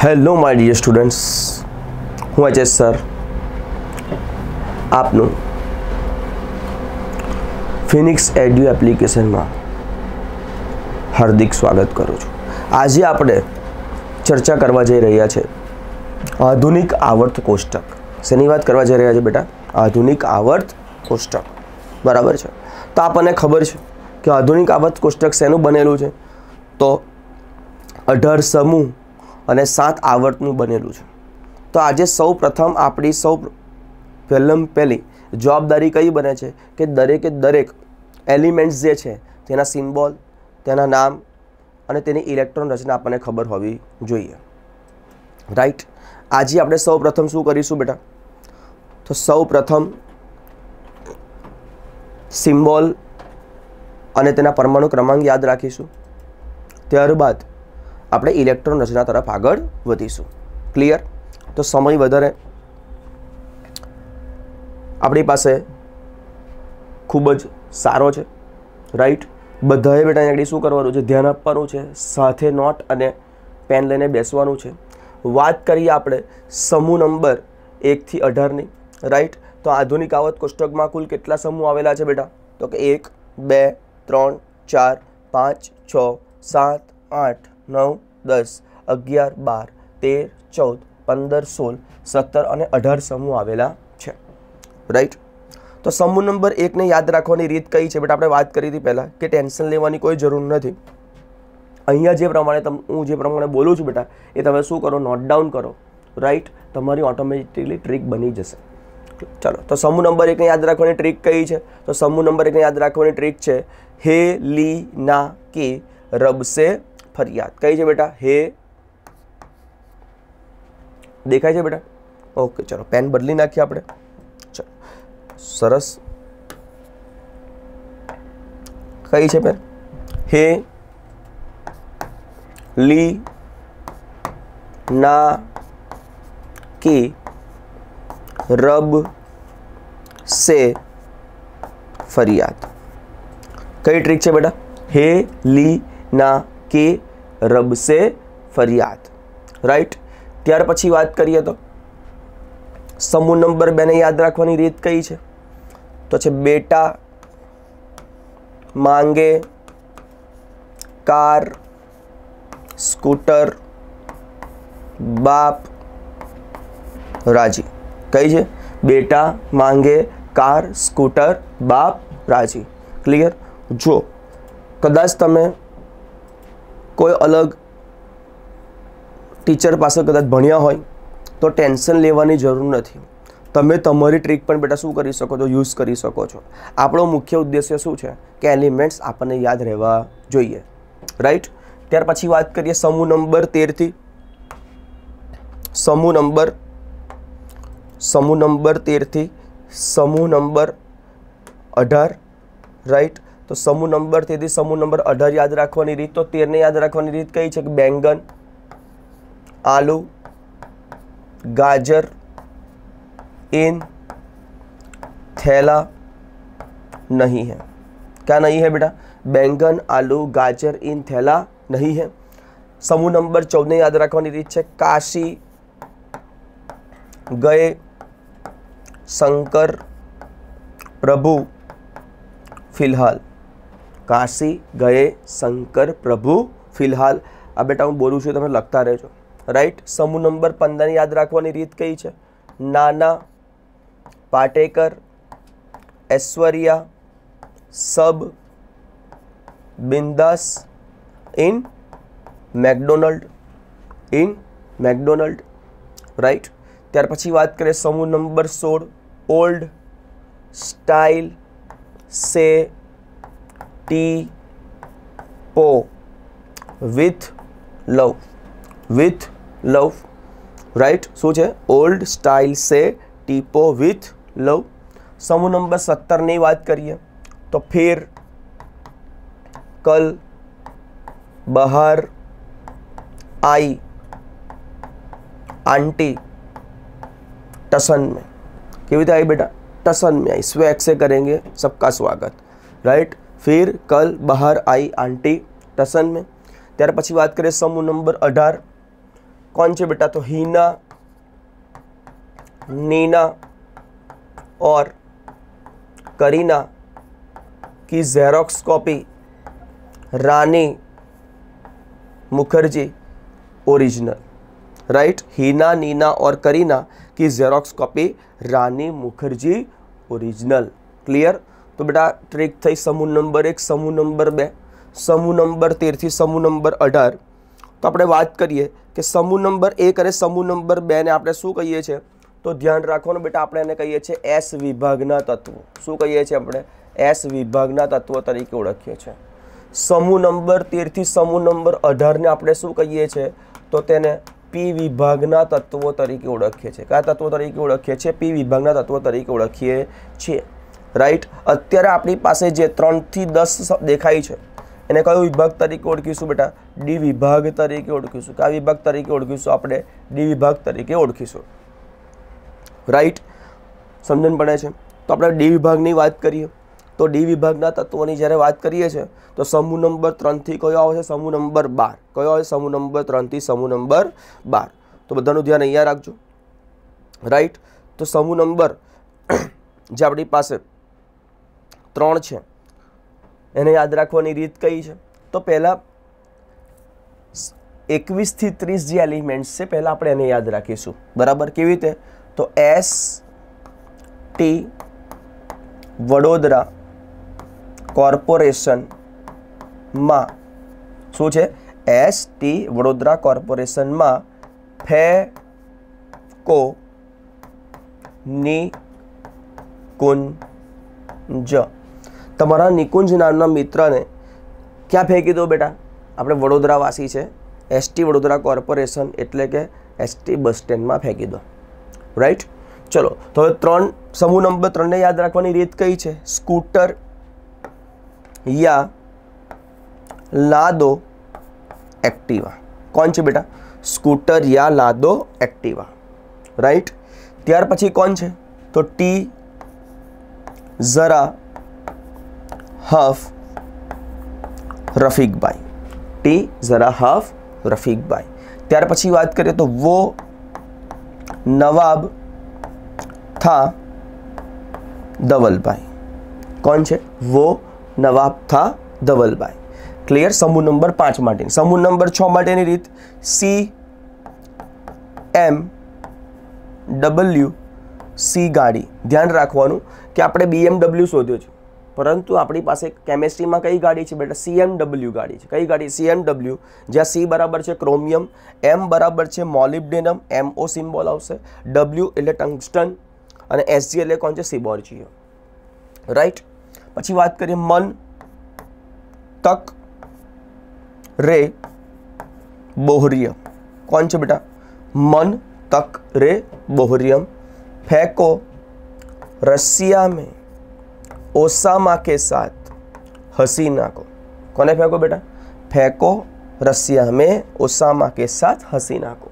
Hello my dear students Ajay sir સર આપનું Phoenix Edu એપ્લિકેશનમાં હાર્દિક સ્વાગત કરું છું આજે આપણે ચર્ચા કરવા જઈ રહ્યા છે આધુનિક આવર્ત કોષ્ટક શેની વાત કરવા જઈ રહ્યા છે બેટા આધુનિક આવર્ત કોષ્ટક બરાબર છે તો આપણને ખબર છે કે આધુનિક આવર્ત કોષ્ટક શેનું બનેલું છે તો અઢાર સમૂહ અને સાત આવર્તનું બનેલું છે તો આજે સૌ પ્રથમ આપણી સૌ પહેલમ પહેલી જવાબદારી કઈ બને છે કે દરેકે દરેક એલિમેન્ટ્સ જે છે તેના સિમ્બોલ તેના નામ અને તેની ઇલેક્ટ્રોન રચના આપણને ખબર હોવી જોઈએ રાઈટ આજે આપણે સૌ પ્રથમ શું કરીશું બેટા તો સૌ પ્રથમ સિમ્બોલ અને તેના પરમાણુ ક્રમાંક યાદ રાખીશું ત્યારબાદ આપણે ઇલેક્ટ્રોન રચના તરફ આગળ વધીશું ક્લિયર તો સમય વધારે આપણી પાસે ખૂબ જ સારો છે રાઈટ બધાએ બેટા આગળ શું કરવાનું છે ધ્યાન આપવાનું છે સાથે નોટ અને પેન લઈને બેસવાનું છે વાત કરીએ આપણે સમૂહ નંબર એકથી અઢારની રાઈટ તો આધુનિક આવત કોષ્ટકમાં કુલ કેટલા સમૂહ આવેલા છે બેટા તો કે એક બે ત્રણ ચાર પાંચ છ સાત આઠ નવ દસ અગિયાર બાર તેર ચૌદ પંદર સોળ સત્તર અને અઢાર સમૂહ આવેલા છે રાઈટ તો સમૂહ નંબર એકને યાદ રાખવાની રીત કઈ છે બટ આપણે વાત કરી હતી પહેલાં કે ટેન્શન લેવાની કોઈ જરૂર નથી અહીંયા જે પ્રમાણે તમ હું જે પ્રમાણે બોલું છું બેટા એ તમે શું કરો નોટ ડાઉન કરો રાઈટ તમારી ઓટોમેટિકલી ટ્રીક બની જશે ચાલો તો સમૂહ નંબર એકને યાદ રાખવાની ટ્રીક કઈ છે તો સમૂહ નંબર એકને યાદ રાખવાની ટ્રીક છે હે લી ના કે રબસે फरियाद कई है बेटा हे देखा है बेटा ओके चलो पेन बदली ना आप सरस कई है पेन हे ली ना के रब से फरियाद कई ट्रीक है बेटा हे ली ना કે રબ ફરિયાદ રાઈટ ત્યાર પછી વાત કરીએ તો સમૂહ નંબર બેને યાદ રાખવાની રીત કઈ છે તો છે બેટા માંગે કાર સ્કૂટર બાપ રાજી કઈ છે બેટા માંગે કાર સ્કૂટર બાપ રાજી ક્લિયર જો કદાચ તમે કોઈ અલગ ટીચર પાસે કદાચ ભણ્યા હોય તો ટેન્શન લેવાની જરૂર નથી તમે તમારી ટ્રીક પણ બેટા શું કરી શકો છો યુઝ કરી શકો છો આપણો મુખ્ય ઉદ્દેશ્ય શું છે કે એલિમેન્ટ્સ આપણને યાદ રહેવા જોઈએ રાઈટ ત્યાર પછી વાત કરીએ સમૂહ નંબર તેરથી સમૂહ નંબર સમૂહ નંબર તેરથી સમૂહ નંબર અઢાર રાઈટ तो समूह नंबर थे समूह नंबर अठार याद रखनी रीत तो तेरने याद रखनी रीत कई है कि बैंगन आलू गाजर इन थैला नहीं है क्या नहीं है बेटा बैंगन आलू गाजर इन थैला नहीं है समूह नंबर चौदह याद रखनी रीत है काशी गए शंकर प्रभु फिलहाल કાશી ગયે શંકર પ્રભુ ફિલહાલ આ બેટા હું બોલું છું તમે લખતા રહેજો રાઈટ સમૂહ નંબર પંદરને યાદ રાખવાની રીત કઈ છે નાના પાટેકર ઐશ્વર્યા સબ બિંદાસ in McDonald in McDonald right ત્યાર પછી વાત કરીએ સમૂહ નંબર સોળ ઓલ્ડ સ્ટાઇલ સે टी पो with love with love right शू ओल्ड स्टाइल से टीपो विथ लव समूह नंबर सत्तर नहीं बात करिए तो फिर कल बाहर आई आंटी टसन में क्यों आई बेटा टसन में आई स्वेक से करेंगे सबका स्वागत राइट फिर कल बाहर आई आंटी तसन में ત્યાર પછી વાત કરે સમ નંબર 18 કોણ છે બેટા તો હિના નીના ઓર કરીના કી xerox copy Rani Mukherjee original right Heena Neena ઓર કરીના કી xerox copy Rani Mukherjee original clear તો બેટા ટ્રીક થઈ સમૂહ નંબર એક સમૂહ નંબર બે સમૂહ નંબર તેરથી સમૂહ નંબર અઢાર તો આપણે વાત કરીએ કે સમૂહ નંબર એક અને સમૂહ નંબર બેને આપણે શું કહીએ છીએ તો ધ્યાન રાખવાનું બેટા આપણે એને કહીએ છીએ એસ વિભાગના તત્વો શું કહીએ છીએ આપણે એસ વિભાગના તત્વો તરીકે ઓળખીએ છીએ સમૂહ નંબર તેરથી સમૂહ નંબર અઢારને આપણે શું કહીએ છીએ તો તેને પી વિભાગના તત્વો તરીકે ઓળખીએ છીએ કયા તત્વો તરીકે ઓળખીએ છીએ પી વિભાગના તત્વો તરીકે ઓળખીએ છીએ રાઈટ અત્યારે આપણી પાસે જે ત્રણથી દસ દેખાય છે એને કયો વિભાગ તરીકે ઓળખીશું બેટા ડી વિભાગ તરીકે ઓળખીશું કયા વિભાગ તરીકે ઓળખીશું આપણે ડી વિભાગ તરીકે ઓળખીશું રાઈટ સમજણ પડે છે તો આપણે ડી વિભાગની વાત કરીએ તો ડી વિભાગના તત્વોની જ્યારે વાત કરીએ છીએ તો સમૂહ નંબર ત્રણથી કયો આવે છે સમૂહ નંબર બાર કયો આવે સમૂહ નંબર ત્રણથી સમૂહ નંબર બાર તો બધાનું ધ્યાન અહીંયા રાખજો રાઈટ તો સમૂહ નંબર જે આપણી પાસે ત્રણ છે એને યાદ રાખવાની રીત કઈ છે તો પહેલાં એકવીસથી ત્રીસ જે એલિમેન્ટ્સ છે પહેલાં આપણે એને યાદ રાખીશું બરાબર કેવી રીતે તો એસ ટી વડોદરા કોર્પોરેશનમાં શું છે એસ ટી વડોદરા કોર્પોરેશનમાં ફે કો ની કુંજ તમારા નિકુંજ નામના મિત્રને ક્યાં ફેંકી દો બેટા આપણે વડોદરાવાસી છે એસટી વડોદરા કોર્પોરેશન એટલે કે એસટી બસ સ્ટેન્ડમાં ફેંકી દો રાઈટ ચલો તો હવે ત્રણ સમૂહ નંબર ત્રણને યાદ રાખવાની રીત કઈ છે સ્કૂટર યા લાદો એક્ટિવા કોણ છે બેટા સ્કૂટર યા લાદો એક્ટિવા રાઈટ ત્યાર પછી કોણ છે તો ટી જરા half રફીકભાઈ ટી જરા હાફ રફીકભાઈ ત્યાર પછી વાત કરીએ તો વો નવાબ થા ધવલભાઈ કોણ છે વો નવાબ થા ધવલભાઈ ક્લિયર સમૂહ નંબર પાંચ માટેની સમૂહ નંબર છ માટેની રીત સી એમ ડબલ્યુ સી ગાડી ધ્યાન રાખવાનું કે આપણે બીએમડબલ્યુ શોધ્યો છે પરંતુ આપણી પાસે કેમેસ્ટ્રીમાં કઈ ગાડી છે બેટા સીએમડબલ્યુ ગાડી છે કઈ ગાડી સીએમડબલ્યુ જ્યાં સી બરાબર છે ક્રોમિયમ એમ બરાબર છે મોલિબ્ડેનમ એમઓ સિમ્બોલ આવશે ડબલ્યુ એટલે ટંગસ્ટન અને એસજી એટલે કોણ છે સિબોર્જીઓ રાઈટ પછી વાત કરીએ મન તક રે બોહરિયમ કોણ છે બેટા મન તક રે બોહરિયમ ફેકો રશિયા મેં ओसामा के साथ हसीना को कौन है फेंको बेटा फेंको रसिया में ओसामा के साथ हसीना को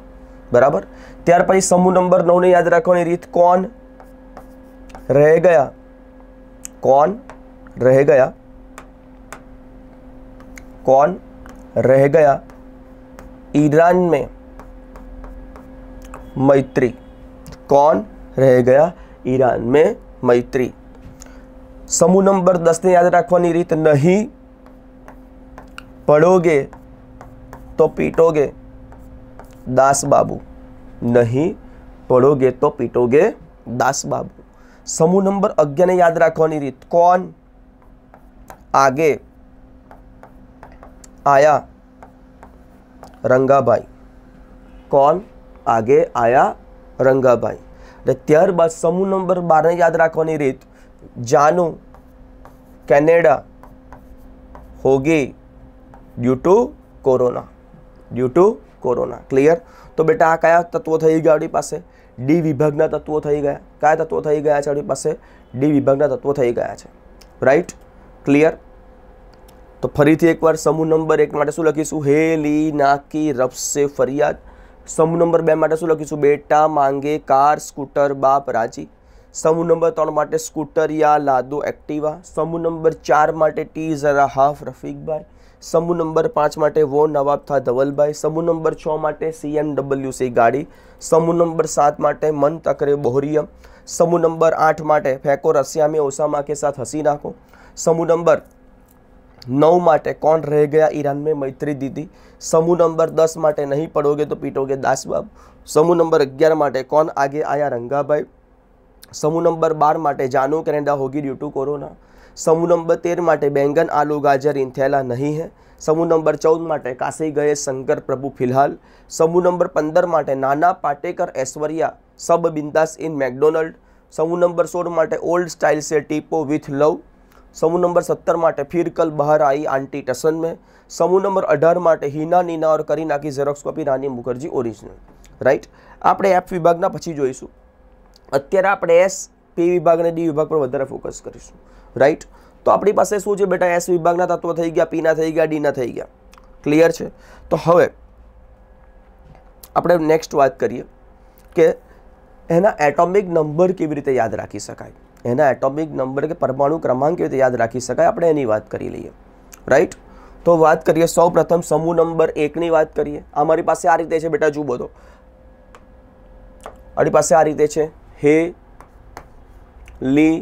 बराबर त्यार पी समूह नंबर नौ ने याद रखने रीत कौन रह गया कौन रह गया कौन रह गया ईरान में मैत्री कौन रह गया ईरान में मैत्री સમૂહ નંબર દસને યાદ રાખવાની રીત નહીં પડોગે તો પીટોગે દાસબાબુ નહીં પડોગે તો પીટોગે દાસબાબુ સમૂહ નંબર અગિયારને યાદ રાખવાની રીત કોણ આગે આયા રંગાભાઈ કોણ આગે આયા રંગાભાઈ અને ત્યારબાદ સમૂહ નંબર બારને યાદ રાખવાની રીત जानू कनाडा होगे due to corona due to corona clear तो बेटा काया तत्व થઈ ગયું ગાવડી પાસે ડી વિભાગના તત્વો થઈ ગયા કયા તત્વો થઈ ગયા છેડી પાસે ડી વિભાગના તત્વો થઈ ગયા છે રાઈટ ક્લિયર તો ફરીથી એકવાર સમૂહ નંબર 1 માટે શું લખીશું હેલીનાકી રફ સે ફરિયાદ સમૂહ નંબર 2 માટે શું લખીશું બેટા માંગે કાર સ્કૂટર બાપ રાજી समूह नंबर तरह स्कूटर या लादो एक्टिवा समूह नंबर चार टी जरा हाफ रफीक भाई समूह नंबर पांच मे वो नवाब था धवल भाई समूह नंबर छी एम डब्ल्यू सी गाड़ी समूह नंबर सात मन तकरे बोहरियम समूह नंबर आठ मे फेको में ओसामा के साथ हसी नाखो समूह नंबर नौ माटे कौन रह गया ईरान में मैत्री दीदी समूह नंबर दस माटे नहीं पड़ोगे तो पीटोगे दासबाब समूह नंबर अगियार कौन आगे आया रंगा भाई સમૂહ નંબર બાર માટે જાનુ કેનેડા હોગી ડ્યુ ટુ કોરોના સમૂહ નંબર તેર માટે બેંગન આલુ ગાજર ઇન્થેલા નહીં હે સમૂહ નંબર ચૌદ માટે કાશી ગયે શંકર પ્રભુ ફિલહાલ સમૂહ નંબર પંદર માટે નાના પાટેકર ઐશ્વર્યા સબ બિંદાસ ઇન મેકડોનલ્ડ સમૂહ નંબર સોળ માટે ઓલ્ડ સ્ટાઇલ સે ટીપો વિથ લવ સમૂહ નંબર સત્તર માટે ફિરકલ બહાર આઈ આંટી ટસન મેં સમૂહ નંબર અઢાર માટે હિના નીના ઓર કરી નાખી xerox copy Rani Mukherjee original right આપણે એપ વિભાગના પછી જોઈશું અત્યારે આપણે એસ પી વિભાગ અને ડી વિભાગ પર વધારે ફોકસ કરીશું રાઈટ તો આપણી પાસે શું છે બેટા એસ વિભાગના તત્વો થઈ ગયા પીના થઈ ગયા ડીના થઈ ગયા ક્લિયર છે તો હવે આપણે નેક્સ્ટ વાત કરીએ કે એના એટોમિક નંબર કેવી રીતે યાદ રાખી શકાય એના એટોમિક નંબર કે પરમાણુ ક્રમાંક કેવી રીતે યાદ રાખી શકાય આપણે એની વાત કરી લઈએ રાઈટ તો વાત કરીએ સૌ પ્રથમ સમૂહ નંબર એકની વાત કરીએ અમારી પાસે આ રીતે છે બેટા જુઓ તો અમારી પાસે આ રીતે છે हे ली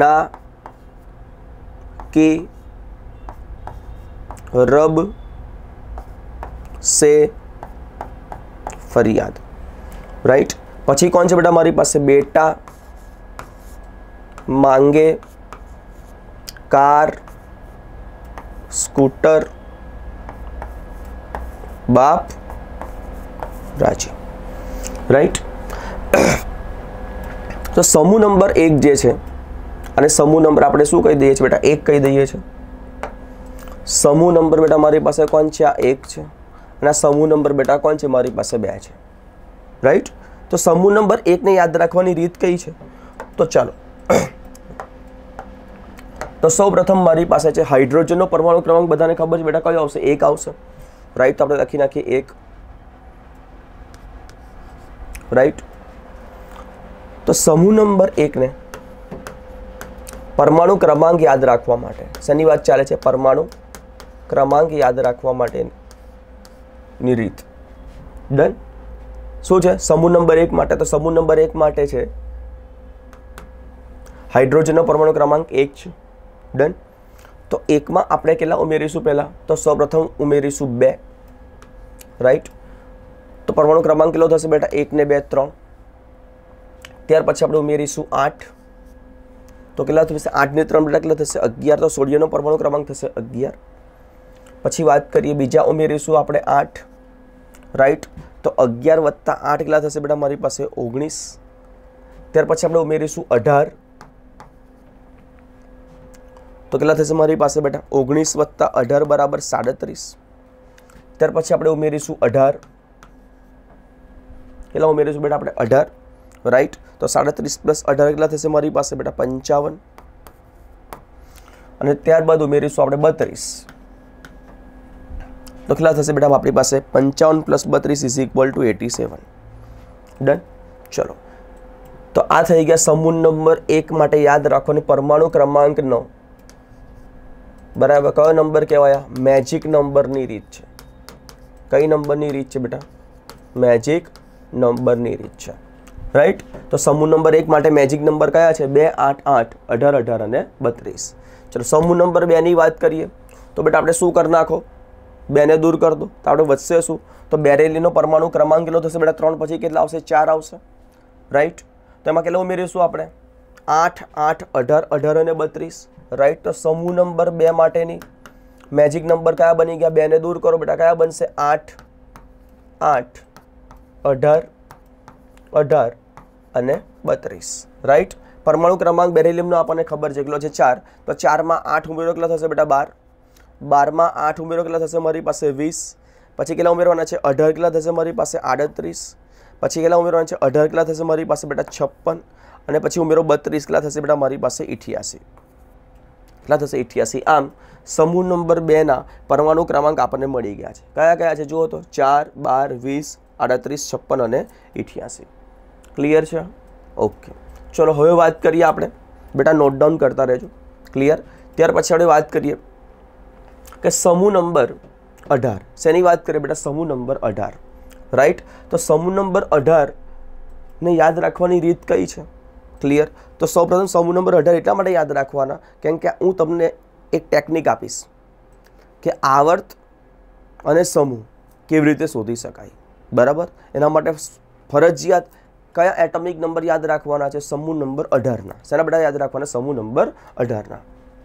ना के रब से फरियाद राइट પછી કોણ છે બેટા મારી પાસે બેટા માંગે કાર સ્કો ーター બાપ રાજી રાઈટ તો સમૂહ નંબર એક જે છે અને સમૂહ નંબર આપણે શું કહી દઈએ છીએ બેટા એક કહી દઈએ છીએ સમૂહ નંબર બેટા મારી પાસે કોણ છે આ એક છે અને આ સમૂહ નંબર બેટા કોણ છે મારી પાસે બે છે રાઈટ તો સમૂહ નંબર એકને યાદ રાખવાની રીત કઈ છે તો ચાલો તો સૌ પ્રથમ મારી પાસે છે હાઇડ્રોજનનો પરમાણુ ક્રમાંક બધાને ખબર છે બેટા કયો આવશે એક આવશે રાઈટ તો આપણે લખી નાખીએ એક રાઈટ તો સમૂહ નંબર એકને પરમાણુ ક્રમાંક યાદ રાખવા માટે શેની વાત ચાલે છે પરમાણુ ક્રમાંક યાદ રાખવા માટેની રીત ડન શું છે સમૂહ નંબર એક માટે તો સમૂહ નંબર એક માટે છે હાઇડ્રોજનનો પરમાણુ ક્રમાંક એક છે ડન તો એકમાં આપણે કેટલા ઉમેરીશું પહેલાં તો સૌપ્રથમ ઉમેરીશું બે રાઈટ તો પરમાણુ ક્રમાંક કેટલો થશે બેટા એક ને બે ત્રણ ત્યાર પછી આપણે ઉમેરીશું આઠ તો કેટલા થશે આઠની ત્રણ બેટા કેટલા થશે અગિયાર તો સોડિયમનો પરમાણુ ક્રમાંક થશે અગિયાર પછી વાત કરીએ બીજા ઉમેરીશું આપણે આઠ રાઈટ તો અગિયાર વત્તા આઠ કેટલા થશે બેટા મારી પાસે ઓગણીસ ત્યાર પછી આપણે ઉમેરીશું અઢાર તો કેટલા થશે મારી પાસે બેટા ઓગણીસ વત્તા અઢાર બરાબર સાડત્રીસ ત્યાર પછી આપણે ઉમેરીશું અઢાર કેટલા ઉમેરીશું બેટા આપણે અઢાર રાઈટ તો સાડત્રીસ પ્લસ અઢાર કેટલા થશે મારી પાસે બેટા પંચાવન અને ત્યારબાદ ઉમેરીશું આપણે બત્રીસ તો કેટલા થશે બેટા આપણી પાસે પંચાવન પ્લસ બત્રીસ is equal to eighty seven done ચલો તો આ થઈ ગયા સમૂહ નંબર એક માટે યાદ રાખવાની પરમાણુ ક્રમાંક નવ બરાબર કયો નંબર કહેવાય મેજિક નંબરની રીત છે કઈ નંબરની રીત છે બેટા મેજિક નંબરની રીત છે રાઈટ તો સમૂહ નંબર એક માટે મેજિક નંબર કયા છે બે આઠ આઠ અઢાર અઢાર અને બત્રીસ ચલો સમૂહ નંબર બેની વાત કરીએ તો બેટા આપણે શું કરી નાખો બેને દૂર કરી દો તો આપણે વધશે શું તો બેરેલીનો પરમાણુ ક્રમાંક કેટલો થશે બેટા ત્રણ પછી કેટલા આવશે ચાર આવશે રાઈટ તો એમાં કેટલા ઉમેરીશું આપણે આઠ આઠ અઢાર અઢાર અને બત્રીસ રાઈટ તો સમૂહ નંબર બે માટેની મેજિક નંબર કયા બની ગયા બેને દૂર કરો બેટા કયા બનશે આઠ આઠ અઢાર અઢાર અને બત્રીસ રાઈટ પરમાણુ ક્રમાંક બેરેલિયમનો આપણને ખબર છે કેટલો છે ચાર તો ચારમાં આઠ ઉમેરો કેટલા થશે બેટા બાર બારમાં આઠ ઉમેરો કેટલા થશે મારી પાસે વીસ પછી કેટલા ઉમેરવાના છે અઢાર કેટલા થશે મારી પાસે આડત્રીસ પછી કેટલા ઉમેરવાના છે અઢાર કેટલા થશે મારી પાસે બેટા છપ્પન અને પછી ઉમેરો બત્રીસ કેટલા થશે બેટા મારી પાસે ઇઠ્યાસી કેટલા થશે ઇઠ્યાસી આમ સમૂહ નંબર બેના પરમાણુ ક્રમાંક આપણને મળી ગયા છે કયા કયા છે જુઓ તો ચાર બાર વીસ આડત્રીસ છપ્પન અને ઇઠ્યાસી ક્લિયર છે ઓકે ચલો હવે વાત કરીએ આપણે બેટા નોટ ડાઉન કરતા રહેજો ક્લિયર ત્યાર પછી આપણે વાત કરીએ કે સમૂહ નંબર અઢાર શેની વાત કરીએ બેટા સમૂહ નંબર અઢાર રાઈટ તો સમૂહ નંબર અઢારને યાદ રાખવાની રીત કઈ છે ક્લિયર તો સૌપ્રથમ સમૂહ નંબર અઢાર એટલા માટે યાદ રાખવાના કેમ કે હું તમને એક ટેકનિક આપીશ કે આવર્ત અને સમૂહ કેવી રીતે શોધી શકાય બરાબર એના માટે ફરજિયાત કયા એટમિક નંબર યાદ રાખવાના છે સમૂહ નંબર અઢારના સેના બધા યાદ રાખવાના સમૂહ નંબર અઢારના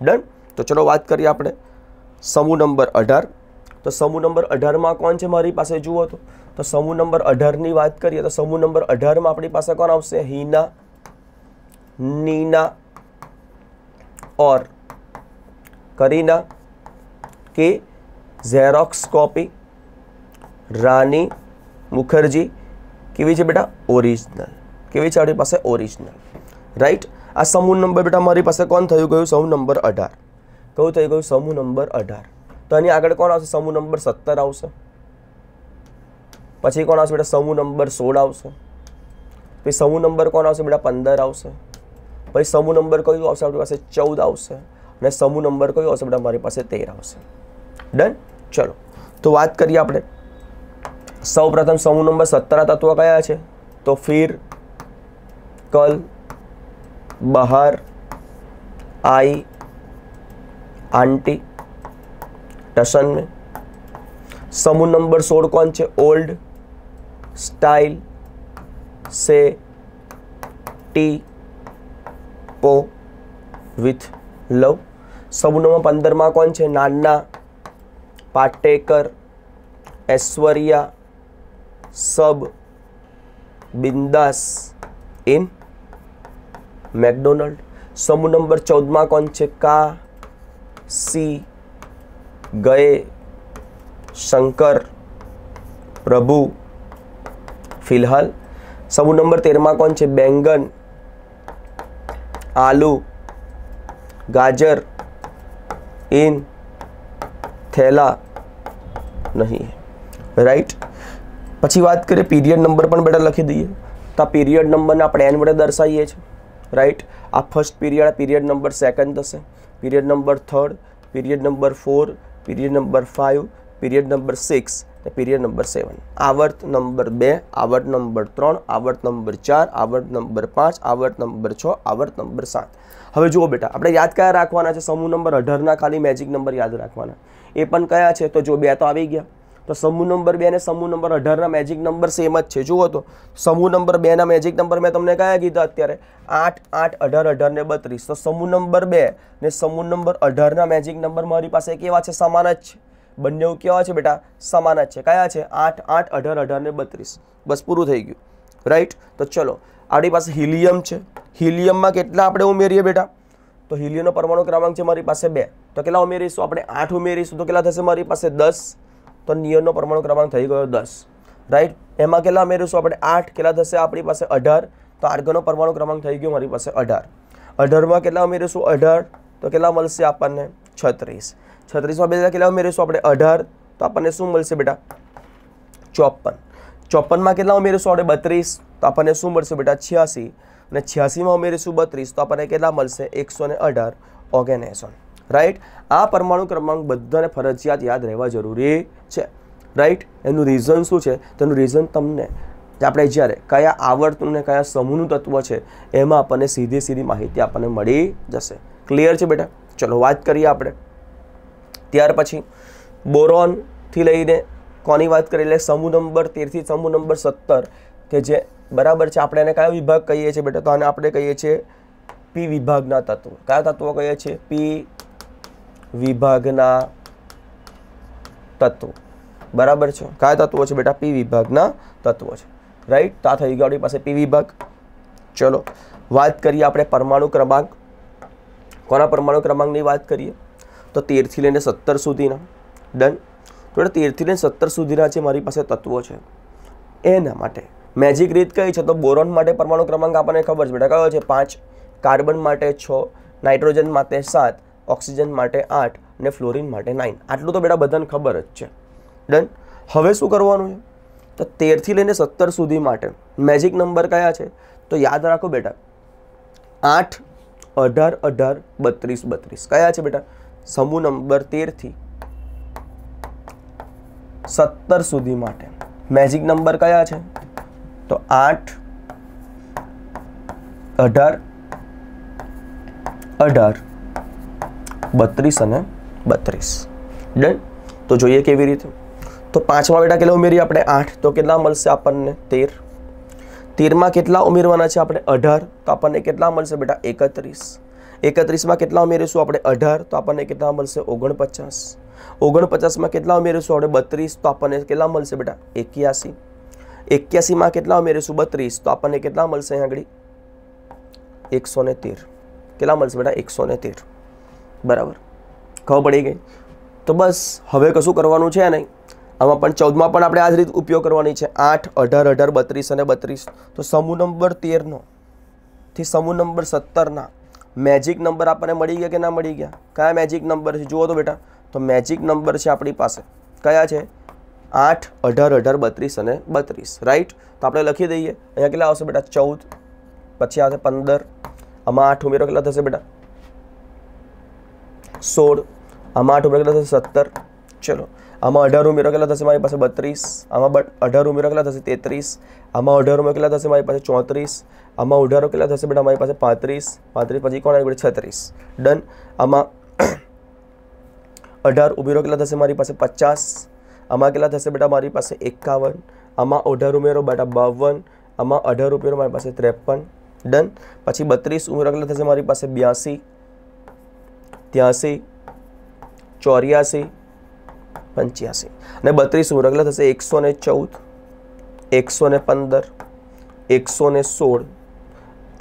ડન તો ચલો વાત કરીએ આપણે સમૂહ નંબર અઢાર તો સમૂહ નંબર અઢારમાં કોણ છે મારી પાસે જુઓ તો તો સમૂહ નંબર અઢારની વાત કરીએ તો સમૂહ નંબર અઢારમાં આપણી પાસે કોણ આવશે હિના નીના ઓર કરીના કે ઝેરોક્સ કોપી રાની મુખર્જી કેવી છે બેટા ઓરિજિનલ કેવી છે આપણી પાસે ઓરિજિનલ રાઈટ આ સમૂહ નંબર બેટા મારી પાસે કોણ થયું ગયું સમૂહ નંબર અઢાર કયું થઈ ગયું સમૂહ નંબર અઢાર તો એની આગળ કોણ આવશે સમૂહ નંબર સત્તર આવશે પછી કોણ આવશે બેટા સમૂહ નંબર સોળ આવશે પછી સમૂહ નંબર કોણ આવશે બેટા પંદર આવશે પછી સમૂહ નંબર કયું આવશે આપણી પાસે ચૌદ આવશે અને સમૂહ નંબર કયો આવશે બેટા મારી પાસે તેર આવશે ડન ચલો તો વાત કરીએ આપણે સૌપ્રથમ સમૂહ નંબર સત્તર તત્વો કયા છે તો ફિર કલ બહાર આઈ આંટી ટસન સમૂહ નંબર સોળ કોણ છે ઓલ્ડ સ્ટાઇલ સે ટી પો વિથ લવ સમૂહ નંબર પંદરમાં કોણ છે નાના પાટેકર ઐશ્વર્યા सब बिंदास इन मैकडोनल्ड समूह नंबर चौदह कौन है का सी गए शंकर प्रभु फिलहाल समूह नंबर तेरमा कौन है बैंगन आलू गाजर इन थैला नहीं है राइट right? પછી વાત કરીએ પીરિયડ નંબર પણ બેટા લખી દઈએ તો આ પીરિયડ નંબરને આપણે એન વડે દર્શાવીએ છીએ રાઈટ આ first period period number second થશે period number third period number four period number five period number six અને પીરિયડ નંબર સેવન આવર્ત નંબર બે આવર્ત નંબર ત્રણ આવર્ત નંબર ચાર આવર્ત નંબર પાંચ આવર્ત નંબર છ આવર્ત નંબર સાત હવે જુઓ બેટા આપણે યાદ કયા રાખવાના છે સમૂહ નંબર અઢારના ખાલી મેજિક નંબર યાદ રાખવાના એ પણ કયા છે તો જો બે તો આવી ગયા તો સમૂહ નંબર બે અને સમૂહ નંબર અઢારના મેજિક નંબર સેમ જ છે જુઓ તો સમૂહ નંબર બેના મેજિક નંબર મેં તમને કયા કીધા અત્યારે આઠ આઠ અઢાર અઢાર ને બત્રીસ તો સમૂહ નંબર બે ને સમૂહ નંબર અઢારના મેજિક નંબર મારી પાસે કેવા છે સમાન જ છે બંને કેવા છે બેટા સમાન જ છે કયા છે આઠ આઠ અઢાર અઢાર ને બત્રીસ બસ પૂરું થઈ ગયું રાઈટ તો ચલો આપણી પાસે હિલિયમ છે હિલિયમમાં કેટલા આપણે ઉમેરીએ બેટા તો હિલિયમનો પરમાણુ ક્રમાંક છે મારી પાસે બે તો કેટલા ઉમેરીશું આપણે આઠ ઉમેરીશું તો કેટલા થશે મારી પાસે દસ તો નિયનનો પરમાણુ ક્રમાંક થઈ ગયો દસ રાઈટ એમાં કેટલા ઉમેરીશું આપણે આઠ કેટલા થશે આપણી પાસે અઢાર તો આર્ગનનો પરમાણુ ક્રમાંક થઈ ગયો મારી પાસે અઢાર અઢારમાં કેટલા ઉમેરીશું અઢાર તો કેટલા મળશે આપણને છત્રીસ છત્રીસમાં બે કેટલા ઉમેરીશું આપણે અઢાર તો આપણને શું મળશે બેટા ચોપન ચોપનમાં કેટલા ઉમેરીશું આપણે બત્રીસ તો આપણને શું મળશે બેટા છ્યાસી અને છ્યાસીમાં ઉમેરીશું બત્રીસ તો આપણને કેટલા મળશે એકસો ને અઢાર ઓર્ગેનાઇઝેશન રાઈટ આ પરમાણુ ક્રમાંક બધાને ફરજિયાત યાદ રહેવા જરૂરી છે રાઈટ એનું રીઝન શું છે તેનું રીઝન તમને આપણે જ્યારે કયા આવર્તનું ને કયા સમૂહનું તત્વ છે એમાં આપણને સીધી સીધી માહિતી આપણને મળી જશે ક્લિયર છે બેટા ચલો વાત કરીએ આપણે ત્યાર પછી બોરોનથી લઈને કોની વાત કરીએ એટલે સમૂહ નંબર તેરથી સમૂહ નંબર સત્તર કે જે બરાબર છે આપણે એને કયા વિભાગ કહીએ છીએ બેટા તો આને આપણે કહીએ છીએ પી વિભાગના તત્વો કયા તત્વો કહીએ છીએ પી વિભાગના તત્વો બરાબર છે કયા તત્વો છે બેટા પી વિભાગના તત્વો છે રાઈટ તો આ થઈ ગયો આપણી પાસે પી વિભાગ ચલો વાત કરીએ આપણે પરમાણુ ક્રમાંક કોના પરમાણુ ક્રમાંકની વાત કરીએ તો તેરથી લઈને સત્તર સુધીના ડન તો તેરથી લઈને સત્તર સુધીના જે મારી પાસે તત્વો છે એના માટે મેજિક રીત કઈ છે તો બોરોન માટે પરમાણુ ક્રમાંક આપણને ખબર છે બેટા કયો છે પાંચ કાર્બન માટે છ નાઇટ્રોજન માટે સાત ઓક્સિજન માટે આઠ ને ફ્લોરિન માટે નાઇન આટલું તો બેટા બધાને ખબર જ છે ડન હવે શું કરવાનું છે તો તેરથી લઈને સત્તર સુધી માટે મેજિક નંબર કયા છે તો યાદ રાખો બેટા આઠ અઢાર અઢાર બત્રીસ બત્રીસ કયા છે બેટા સમૂહ નંબર તેરથી સત્તર સુધી માટે મેજિક નંબર કયા છે તો આઠ અઢાર અઢાર બત્રીસ અને બત્રીસ ડન તો જોઈએ કેવી રીતે તો પાંચમાં બેટા કેટલા ઉમેરીએ આપણે આઠ તો કેટલા મળશે આપણને તેર તેરમાં કેટલા ઉમેરવાના છે આપણે અઢાર તો આપણને કેટલા મળશે બેટા એકત્રીસ એકત્રીસમાં કેટલા ઉમેરીશું આપણે અઢાર તો આપણને કેટલા મળશે ઓગણપચાસ ઓગણપચાસમાં કેટલા ઉમેરીશું આપણે બત્રીસ તો આપણને કેટલા મળશે બેટા એક્યાસી એક્યાસીમાં કેટલા ઉમેરીશું બત્રીસ તો આપણને કેટલા મળશે અહીં આગળ એકસો ને તેર કેટલા મળશે બેટા એકસો ને તેર બરાબર ખબર પડી ગઈ તો બસ હવે કશું કરવાનું છે નહીં આમાં પણ ચૌદમાં પણ આપણે આ જ રીત ઉપયોગ કરવાની છે આઠ અઢાર અઢાર બત્રીસ અને બત્રીસ તો સમૂહ નંબર તેરનો થી સમૂહ નંબર સત્તરના મેજિક નંબર આપણને મળી ગયા કે ના મળી ગયા કયા મેજિક નંબર છે જુઓ તો બેટા તો મેજિક નંબર છે આપણી પાસે કયા છે આઠ અઢાર અઢાર બત્રીસ અને બત્રીસ રાઈટ તો આપણે લખી દઈએ અહીંયા કેટલા આવશે બેટા ચૌદ પછી આવશે પંદર આમાં આઠ ઉમેરો કેટલા થશે બેટા સોળ आमा 18 + 170 चलो आमा 18 उमेरగల થશે મારી પાસે 32 આમા 18 ઉમેરగల થશે 33 આમા 18 ઉમેરగల થશે મારી પાસે 34 આમા 18 ઉઢારોగల થશે બેટા મારી પાસે 35 35 પછી કોણ આવી ગયો 36 डन આમા 18 ઉબીરોగల થશે મારી પાસે 50 આમા કેલા થશે બેટા મારી પાસે 51 આમા 18 ઉમેરો બેટા 52 આમા 18 રૂપિયા મારી પાસે 53 डन પછી 32 ઉમેરగల થશે મારી પાસે 82 82 ચોર્યાસી પંચ્યાસી અને બત્રીસ રગલા થશે એકસો ને ચૌદ એકસો ને પંદર એકસો ને સોળ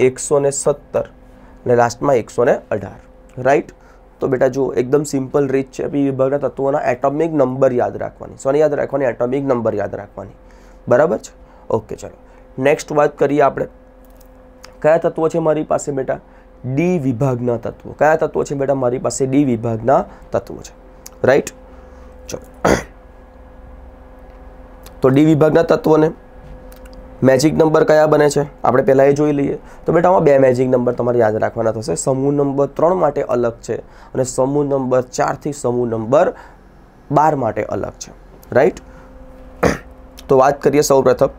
એકસો ને સત્તર અને લાસ્ટમાં એકસો ને અઢાર રાઈટ તો બેટા જો એકદમ સિમ્પલ રીત છે પી વિભાગના તત્વોના એટોમિક નંબર યાદ રાખવાની સોને યાદ રાખવાની એટોમિક નંબર યાદ રાખવાની બરાબર છે ઓકે ચલો નેક્સ્ટ વાત કરીએ આપણે કયા તત્વો છે મારી પાસે બેટા ડી વિભાગના તત્વો કયા તત્વો છે બેટા મારી પાસે ડી વિભાગના તત્વો છે રાઈટ ચલો તો ડી વિભાગના તત્વોને મેજિક નંબર કયા બને છે આપણે પહેલાં એ જોઈ લઈએ તો બેટા આમાં બે મેજિક નંબર તમારે યાદ રાખવાના થશે સમૂહ નંબર ત્રણ માટે અલગ છે અને સમૂહ નંબર ચારથી સમૂહ નંબર બાર માટે અલગ છે રાઈટ તો વાત કરીએ સૌપ્રથમ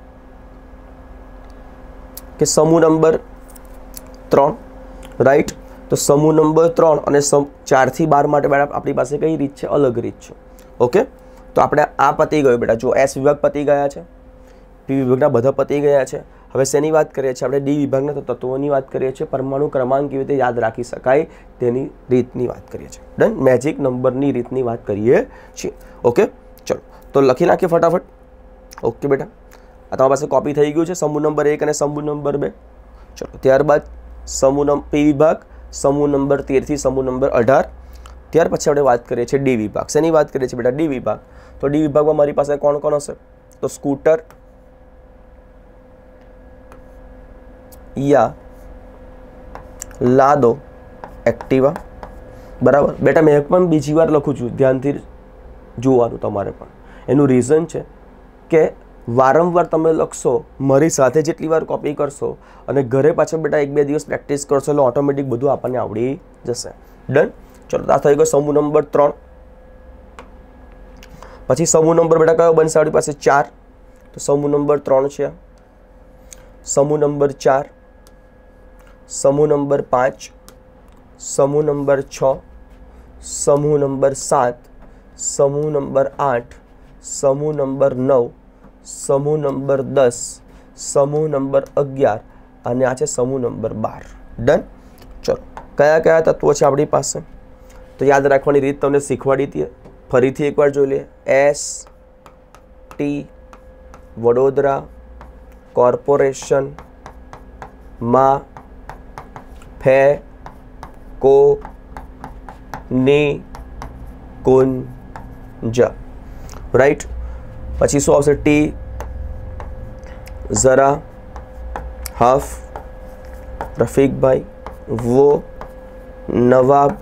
કે સમૂહ નંબર ત્રણ રાઈટ તો સમૂહ નંબર ત્રણ અને સમ ચારથી બાર માટે બેટા આપણી પાસે કઈ રીત છે અલગ રીત છે ઓકે તો આપણે આ પતી ગયું બેટા જો એસ વિભાગ પતી ગયા છે પી વિભાગના બધા પતી ગયા છે હવે શેની વાત કરીએ છીએ આપણે ડી વિભાગના તત્વોની વાત કરીએ છીએ પરમાણુ ક્રમાંક કેવી રીતે યાદ રાખી શકાય તેની રીતની વાત કરીએ છીએ ડન મેજિક નંબરની રીતની વાત કરીએ છીએ ઓકે ચલો તો લખી નાખીએ ફટાફટ ઓકે બેટા આ તમારી પાસે કોપી થઈ ગયું છે સમૂહ નંબર એક અને સમૂહ નંબર બે ચલો ત્યારબાદ સમૂહ પી વિભાગ સમૂહ નંબર તેરથી સમૂહ નંબર અઢાર ત્યાર પછી આપણે વાત કરીએ છીએ ડી વિભાગ શેની વાત કરીએ છીએ બેટા ડી વિભાગ તો ડી વિભાગમાં મારી પાસે કોણ કોણ હશે તો સ્કૂટર યા લાદો એક્ટિવા બરાબર બેટા મેં પણ બીજી વાર લખું છું ધ્યાનથી જોવાનું તમારે પણ એનું રીઝન છે કે વારંવાર તમે લખશો મારી સાથે જેટલી વાર કોપી કરશો અને ઘરે પાછળ બેટા એક બે દિવસ પ્રેક્ટિસ કરશો એટલે ઓટોમેટિક બધું આપણને આવડી જશે ડન ચલો આ થઈ ગયો સમૂહ નંબર ત્રણ પછી સમૂહ નંબર બેટા કયો બનશે આપણી પાસે ચાર તો સમૂહ નંબર ત્રણ છે સમૂહ નંબર ચાર સમૂહ નંબર પાંચ સમૂહ નંબર છ સમૂહ નંબર સાત સમૂહ નંબર આઠ સમૂહ નંબર નવ સમૂહ નંબર દસ સમૂહ નંબર અગિયાર અને આ છે સમૂહ નંબર બાર ડન ચલો કયા કયા તત્વો છે આપણી પાસે તો યાદ રાખવાની રીત તમને શીખવાડી હતી ફરીથી એકવાર જોઈ લઈએ એસ ટી વડોદરા કોર્પોરેશન માં ફે કો ની કુંજ રાઈટ पच्चीसों ऑप्शन टी ज़रा हाफ रफ़ीक भाई वो नवाब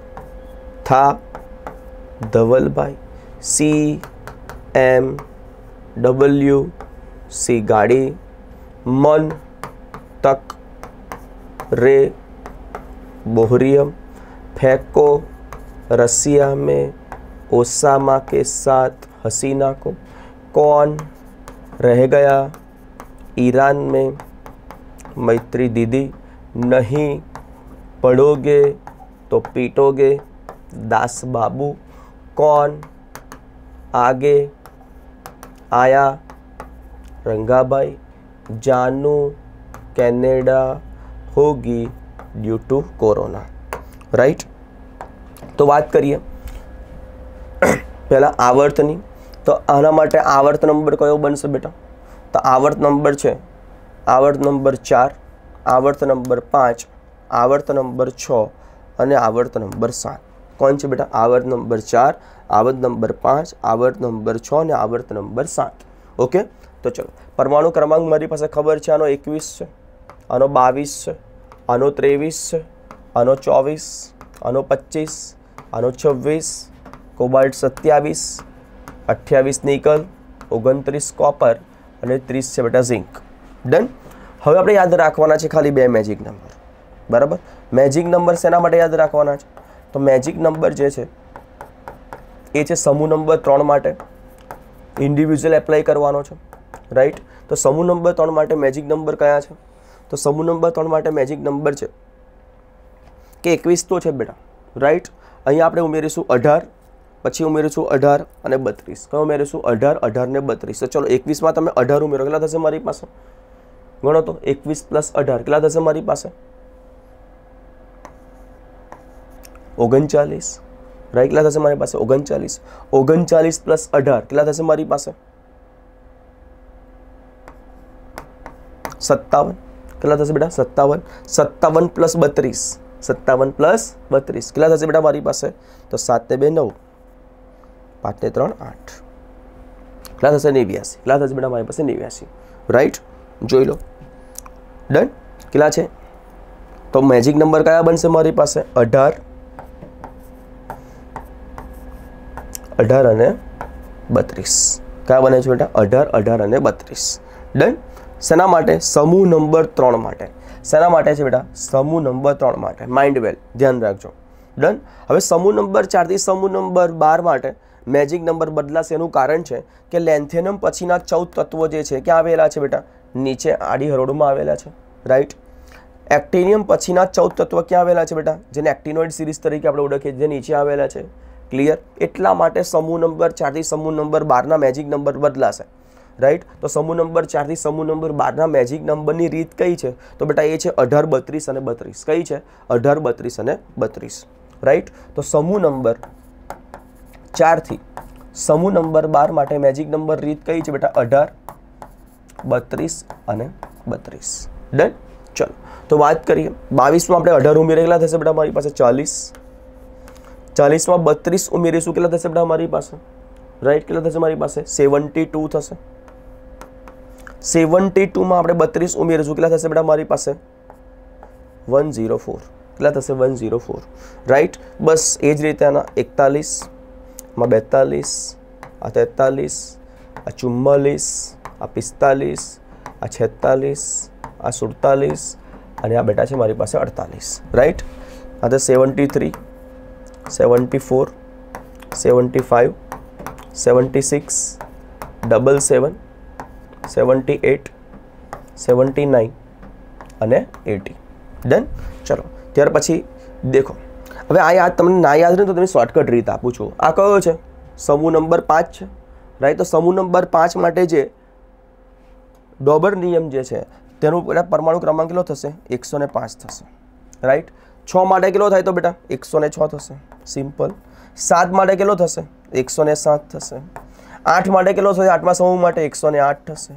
था धवल भाई सी एम डब्ल्यू सी गाड़ी मन तक रे बोहरियम फेको रसिया में ओसामा के साथ हसीना को कौन रह गया ईरान में मैत्री दीदी नहीं पढ़ोगे तो पीटोगे दास बाबू कौन आगे आया रंगाबाई जानू कैनेडा होगी ड्यू टू कोरोना राइट तो बात करिए पहला आवर्तनी તો આના માટે આવર્ત નંબર કયો બનશે બેટા તો આવર્ત નંબર છે આવર્ત નંબર ચાર આવર્ત નંબર પાંચ આવર્ત નંબર છ અને આવર્ત નંબર સાત કોણ છે બેટા આવર્ત નંબર ચાર આવર્ત નંબર પાંચ આવર્ત નંબર છ અને આવર્ત નંબર સાત ઓકે તો ચલો પરમાણુ ક્રમાંક મારી પાસે ખબર છે આનો એકવીસ છે આનો બાવીસ છે આનો ત્રેવીસ છે આનો ચોવીસ આનો પચીસ આનો છવ્વીસ કોબાલ્ટ સત્યાવીસ અઠ્યાવીસ નિકલ ઓગણત્રીસ કોપર અને ત્રીસ છે બેટા ઝિંક ડન હવે આપણે યાદ રાખવાના છે ખાલી બે મેજિક નંબર બરાબર મેજિક નંબર શેના માટે યાદ રાખવાના છે તો મેજિક નંબર જે છે એ છે સમૂહ નંબર ત્રણ માટે ઇન્ડિવિજ્યુઅલ એપ્લાય કરવાનો છે રાઈટ તો સમૂહ નંબર ત્રણ માટે મેજિક નંબર કયા છે તો સમૂહ નંબર ત્રણ માટે મેજિક નંબર છે કે એકવીસ તો છે બેટા રાઈટ અહીંયા આપણે ઉમેરીશું અઢાર પછી ઉમેરું છું અઢાર અને બત્રીસ કયો ઉમેરીશું અઢાર અઢાર ને બત્રીસ તો ચલો એકવીસમાં તમે અઢાર ઉમેરો કેટલા થશે મારી પાસે ગણો તો એકવીસ પ્લસ અઢાર કેટલા થશે મારી પાસે ઓગણચાલીસ રાઈટ કેટલા થશે મારી પાસે ઓગણચાલીસ ઓગણચાલીસ પ્લસ અઢાર કેટલા થશે મારી પાસે સત્તાવન કેટલા થશે બેટા સત્તાવન સત્તાવન પ્લસ બત્રીસ સત્તાવન પ્લસ બત્રીસ કેટલા થશે બેટા મારી પાસે તો સાતે બે નવ પાંચને ત્રણ આઠ કેટલા થશે નેવ્યાસી કેટલા થશે બેટા મારી પાસે નેવ્યાસી રાઈટ જોઈ લો ડન કેટલા છે તો મેજિક નંબર કયા બનશે મારી પાસે અઢાર અઢાર અને બત્રીસ કયા બને છે બેટા અઢાર અઢાર અને બત્રીસ ડન શેના માટે સમૂહ નંબર ત્રણ માટે શેના માટે છે બેટા સમૂહ નંબર ત્રણ માટે માઇન્ડ વેલ ધ્યાન રાખજો ડન હવે સમૂહ નંબર ચારથી સમૂહ નંબર બાર માટે મેજિક નંબર બદલાશે એનું કારણ છે કે લેન્થેનમ પછીના ચૌદ તત્વો જે છે ક્યાં આવેલા છે બેટા નીચે આડી હરોળમાં આવેલા છે રાઈટ એક્ટિનિયમ પછીના ચૌદ તત્વ ક્યાં આવેલા છે બેટા જેને એક્ટિનોઇડ સિરીઝ તરીકે આપણે ઓળખીએ જે નીચે આવેલા છે ક્લિયર એટલા માટે સમૂહ નંબર ચારથી સમૂહ નંબર બારના મેજિક નંબર બદલાશે રાઈટ તો સમૂહ નંબર ચારથી સમૂહ નંબર બારના મેજિક નંબરની રીત કઈ છે તો બેટા એ છે અઢાર બત્રીસ અને બત્રીસ કઈ છે અઢાર બત્રીસ અને બત્રીસ રાઈટ તો સમૂહ નંબર ચારથી સમૂહ નંબર બાર માટે મેજિક નંબર રીત કઈ છે બેટા અઢાર બત્રીસ અને બત્રીસ ડન ચલો તો વાત કરીએ બાવીસમાં આપણે અઢાર કેટલા થશે બેટા મારી પાસે ચાલીસ ચાલીસમાં બત્રીસ ઉમેરીશું કેટલા થશે બેટા મારી પાસે રાઈટ કેટલા થશે મારી પાસે સેવન્ટી ટુ થશે સેવન્ટી ટુમાં આપણે બત્રીસ ઉમેરીશું કેટલા થશે બેટા મારી પાસે વન ઝીરો ફોર કેટલા થશે વન ઝીરો ફોર રાઈટ બસ એ જ રીતે આના એકતાલીસ માં બેતાલીસ આ તેતાલીસ આ ચુમ્માલીસ આ પિસ્તાલીસ આ છેતાલીસ આ સુડતાલીસ અને આ બેટા છે મારી પાસે અડતાલીસ રાઈટ આ તો seventy three seventy four seventy five seventy six double seven seventy eight seventy nine અને એટી ડન ચલો ત્યાર પછી દેખો હવે આ યાદ તમને ના યાદ રહે તો તમે શોર્ટકટ રીત આપું છું આ કયો છે સમૂહ નંબર પાંચ છે રાઈટ તો સમૂહ નંબર પાંચ માટે જે ડોબર નિયમ જે છે તેનો બેટા પરમાણુ ક્રમાંક કેટલો થશે એકસો પાંચ થશે રાઈટ છ માટે કેટલો થાય તો બેટા એકસો છ થશે સિમ્પલ સાત માટે કેટલો થશે એકસો સાત થશે આઠ માટે કેટલો થશે આઠમાં સમૂહ માટે એકસો આઠ થશે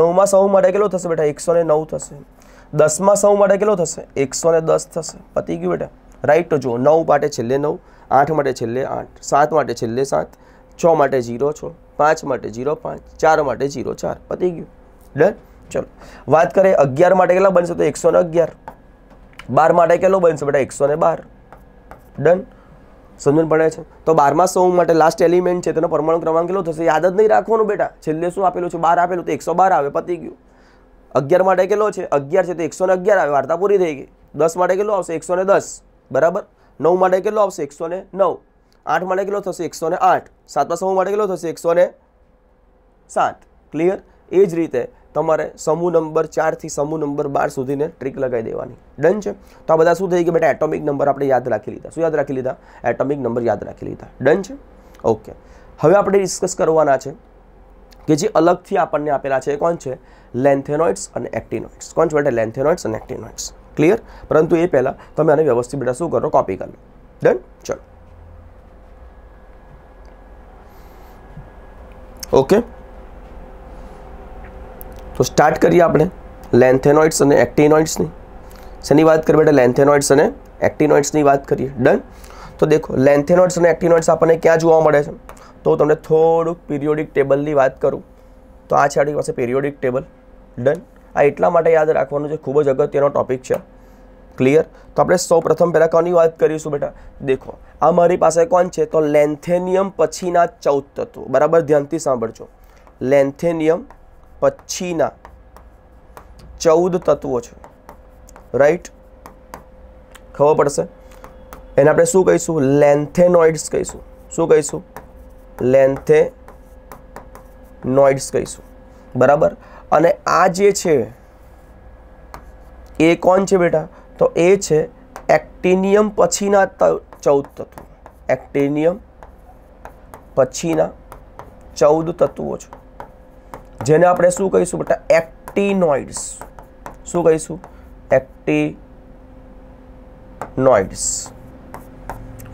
નવમાં સમૂહ માટે કેટલો થશે બેટા એકસો નવ થશે દસમાં સમૂહ માટે કેટલો થશે એકસો ને દસ થશે પતી ગયું બેટા રાઈટ તો જુઓ નવ માટે છેલ્લે નવ આઠ માટે છેલ્લે આઠ સાત માટે છેલ્લે સાત છ માટે ઝીરો છ પાંચ માટે ઝીરો પાંચ ચાર માટે ઝીરો ચાર પતી ગયું ડન ચલો વાત કરીએ અગિયાર માટે કેટલા બનશે તો એકસો ને અગિયાર બાર માટે કેટલો બનશે બેટા એકસો ને બાર ડન સમજણ પડે છે તો બારમાં સૌ માટે લાસ્ટ એલિમેન્ટ છે તેનો પરમાણુ ક્રમાંક કેટલો થશે યાદ જ નહીં રાખવાનું બેટા છેલ્લે શું આપેલું છે બાર આપેલું તો એકસો બાર આવે પતી ગયું અગિયાર માટે કેટલો છે અગિયાર છે તો એકસો અગિયાર આવે વાર્તા પૂરી થઈ ગઈ દસ માટે કેટલો આવશે એકસો દસ બરાબર નવ માટે કેટલો આવશે એકસો ને નવ આઠ માટે કેટલો થશે એકસો ને આઠ સાતમા સમૂહ માટે કેટલો થશે એકસો ને સાત ક્લિયર એ જ રીતે તમારે સમૂહ નંબર ચારથી સમૂહ નંબર બાર સુધીને ટ્રીક લગાવી દેવાની ડન છે તો આ બધા શું થઈ ગયા બેટા એટોમિક નંબર આપણે યાદ રાખી લીધા શું યાદ રાખી લીધા એટોમિક નંબર યાદ રાખી લીધા ડન છે ઓકે હવે આપણે ડિસ્કસ કરવાના છે કે જે અલગથી આપણને આપેલા છે એ કોણ છે લેન્થેનોઇડ્સ અને એક્ટિનોઇડ્સ કોણ છે બેટા લેન્થેનોઇડ્સ અને એક્ટિનોઇડ્સ ક્લિયર પરંતુ એ પહેલાં તમે આને વ્યવસ્થિત બેટા શું કરો કોપી કરી ડન ચલો ઓકે તો સ્ટાર્ટ કરીએ આપણે લેન્થેનોઇડ્સ અને એક્ટિનોઇડ્સની શેની વાત કરીએ બેટા લેન્થેનોઇડ્સ અને એક્ટિનોઇડ્સની વાત કરીએ ડન તો દેખો લેન્થેનોઇડ્સ અને એક્ટિનોઇડ્સ આપણને ક્યાં જોવા મળે છે તો તમને થોડુંક પિરિયોડિક ટેબલની વાત કરું તો આ છે આપણી પાસે પિરિયોડિક ટેબલ ડન આ એટલા માટે યાદ રાખવાનું છે ખૂબ જ અગત્યનો ટોપિક છે ક્લિયર તો આપણે સૌ પ્રથમ પહેલાં કોની વાત કરીશું બેટા દેખો આ મારી પાસે કોણ છે તો લેન્થેનિયમ પછીના ચૌદ તત્વો બરાબર ધ્યાનથી સાંભળજો લેન્થેનિયમ પછીના ચૌદ તત્વો છે રાઈટ ખબર પડશે એને આપણે શું કહીશું લેન્થેનોઇડ્સ કહીશું શું કહીશું લેન્થે નોઇડ્સ કહીશું બરાબર અને આ જે છે એ કોણ છે બેટા તો એ છે એક્ટિનિયમ પછીના ચૌદ તત્વો એક્ટિનિયમ પછીના ચૌદ તત્વો છે જેને આપણે શું કહીશું બેટા એક્ટિનોઇડ્સ શું કહીશું એક્ટિનોઇડ્સ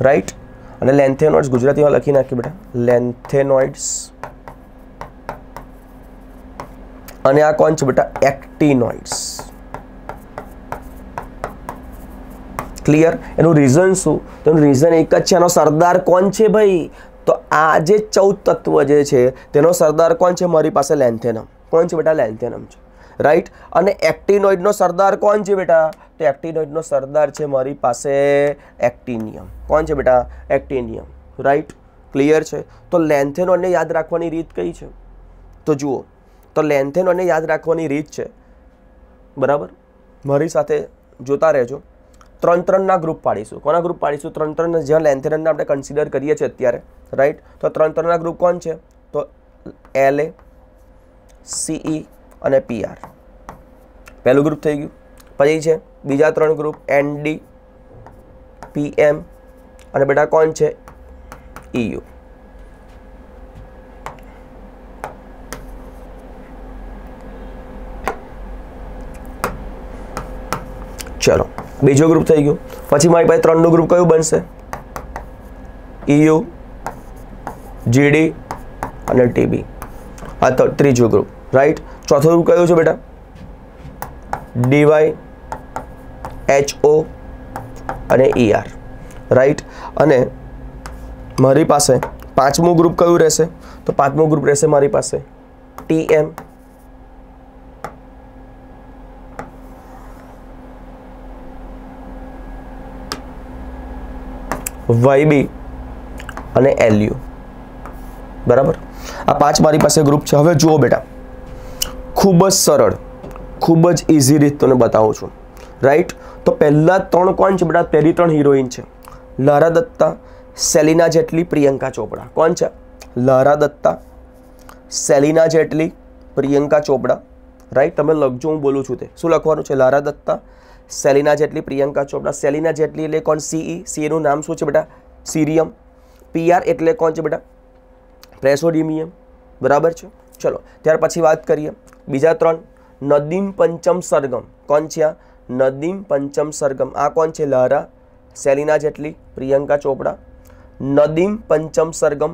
રાઈટ અને લેન્થેનોઇડ્સ ગુજરાતીમાં લખી નાખીએ બેટા લેન્થેનોઇડ્સ અને આ કોણ છે બેટા એક્ટિનોઇડ્સ ક્લિયર એનું રીઝન શું તો એનું રીઝન એક જ છે એનો સરદાર કોણ છે ભાઈ તો આ જે ચૌદ તત્વ જે છે તેનો સરદાર કોણ છે મારી પાસે લેન્થેનમ કોણ છે બેટા લેન્થેનમ છે રાઈટ અને એક્ટિનોઇડનો સરદાર કોણ છે બેટા તો એક્ટિનોઇડનો સરદાર છે મારી પાસે એક્ટિનિયમ કોણ છે બેટા એક્ટિનિયમ રાઈટ ક્લિયર છે તો લેન્થેનોઇડને યાદ રાખવાની રીત કઈ છે તો જુઓ તો લેન્થેનોને યાદ રાખવાની રીત છે બરાબર મારી સાથે જોતા રહેજો ત્રણ ત્રણના ગ્રુપ પાડીશું કોના ગ્રુપ પાડીશું ત્રણ ત્રણ જ્યાં લેન્થેનોનને આપણે કન્સિડર કરીએ છીએ અત્યારે રાઈટ તો ત્રણ ત્રણના ગ્રુપ કોણ છે તો એલ એ સીઈ અને પીઆર પહેલું ગ્રુપ થઈ ગયું પછી છે બીજા ત્રણ ગ્રુપ એનડી પીએમ અને બેટા કોણ છે ઈયુ e ચલો બીજો ગ્રુપ થઈ ગયો પછી મારી પાસે ત્રણનું ગ્રુપ કયું બનશે ઈયુ e જીડી અને ટીબી આ તો ત્રીજું ગ્રુપ રાઈટ ચોથું ગ્રુપ કયું છે બેટા ડીવાય એચઓ અને ઈઆર e રાઈટ અને મારી પાસે પાંચમું ગ્રુપ કયું રહેશે તો પાંચમું ગ્રુપ રહેશે મારી પાસે ટીએમ વાયબી અને એલયુ બરાબર આ પાંચ મારી પાસે ગ્રુપ છે હવે જુઓ બેટા ખૂબ જ સરળ ખૂબ જ ઇઝી રીત તને બતાવું છું રાઈટ તો પહેલાં ત્રણ કોણ છે બેટા પહેલી ત્રણ હિરોઈન છે લારા દત્તા સેલિના જેટલી પ્રિયંકા ચોપડા કોણ છે લારા દત્તા સેલિના જેટલી પ્રિયંકા ચોપડા રાઈટ તમે લખજો હું બોલું છું તે શું લખવાનું છે લારા દત્તા सेलिना जेटली प्रियंका चोपड़ा सेलिना जेटली એટલે કોણ સી ઈ સી એ નું નામ સોચે બેટા સિરિયમ પી આર એટલે કોણ છે બેટા પ્રેસોડિમિયમ બરાબર છે ચલો ત્યાર પછી વાત કરીએ બીજા ત્રણ નદીમ પંચમ સર્ગમ કોણ છે નદીમ પંચમ સર્ગમ આ કોણ છે લહરા સેલિના જેટલી प्रियंका चोपड़ा નદીમ પંચમ સર્ગમ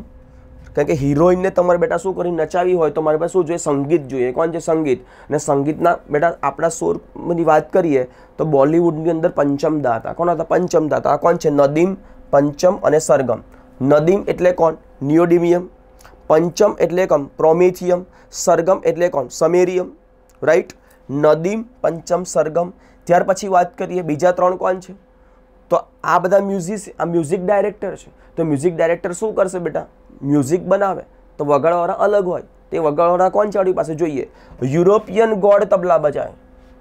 કારણ કે હિરોઈનને તમારે બેટા શું કરી નચાવી હોય તો મારે પાસે શું જોઈએ સંગીત જોઈએ કોણ છે સંગીત અને સંગીતના બેટા આપણા સુરની વાત કરીએ તો બોલિવૂડની અંદર પંચમદા હતા કોણ હતા પંચમદા હતા કોણ છે નદીમ પંચમ અને સરગમ નદીમ એટલે કોણ નિયોડિમિયમ પંચમ એટલે કોણ પ્રોમિથિયમ સરગમ એટલે કોણ સમેરિયમ રાઈટ નદીમ પંચમ સરગમ ત્યાર પછી વાત કરીએ બીજા ત્રણ કોણ છે તો આ બધા મ્યુઝિક આ મ્યુઝિક ડાયરેક્ટર છે તો મ્યુઝિક ડાયરેક્ટર શું કરશે બેટા મ્યુઝિક બનાવે તો વગાડવાળા અલગ હોય તે વગાડવાળા કોણ છે પાસે જોઈએ યુરોપિયન ગોડ તબલા બજાય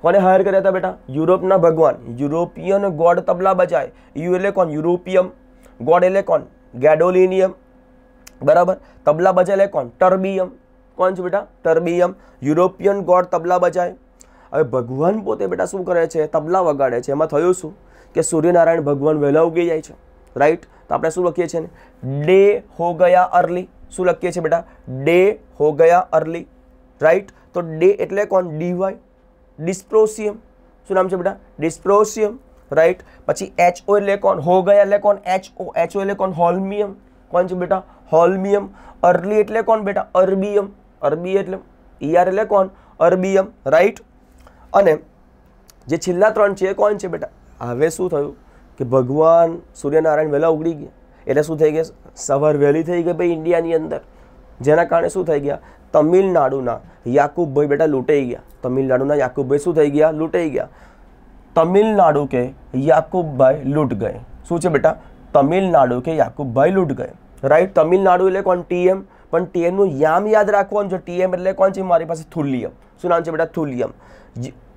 કોને હાયર કર્યા હતા બેટા યુરોપના ભગવાન યુરોપિયન ગોડ તબલા બજાય યુ એટલે કોણ યુરોપિયમ ગોડ એટલે કોણ ગેડોલિનિયમ બરાબર તબલા બજાય એટલે કોણ ટર્બિયમ કોણ છે બેટા ટર્બિયમ યુરોપિયન ગોડ તબલા બજાય હવે ભગવાન પોતે બેટા શું કરે છે તબલા વગાડે છે એમાં થયું શું કે સૂર્યનારાયણ ભગવાન વહેલા ઉગી જાય છે राइट तो आप शू लखीय डे हो गया अर्ली शू लखीय बेटा डे हो गया अर्ली राइट तो डे एट डीवाय डिस्प्रोसियम शू नाम है बेटा dysprosium right P H O N हो गया H O H O N holmium कौन है बेटा होलमीयम अर्ली एट बेटा अरबीयम अरबी at ER N erbium right अने जो छाँ त्रन है कौन है बेटा हमें शू कि भगवान सूर्य नारायण वेला उगली गया એટલે શું થઈ ગયું સવાર વેલી થઈ ગઈ ભાઈ ઇન્ડિયા ની અંદર જેના કારણે શું થઈ ગયું તમિલનાડુના યાકુબ ભાઈ બેટા લૂટે ગયા તમિલનાડુના યાકુબ ભાઈ શું થઈ ગયા લૂટે ગયા તમિલનાડુ કે યાકુબ ભાઈ લૂટ ગયે સુચે બેટા તમિલનાડુ કે યાકુબ ભાઈ લૂટ ગયે રાઈ તમિલનાડુ લે કોણ ટીએમ પણ ટીએમ નો યામ યાદ રાખવો જો ટીએમ એટલે કોણ છે મારી પાસે થુલિયમ સુનાંચે બેટા થુલિયમ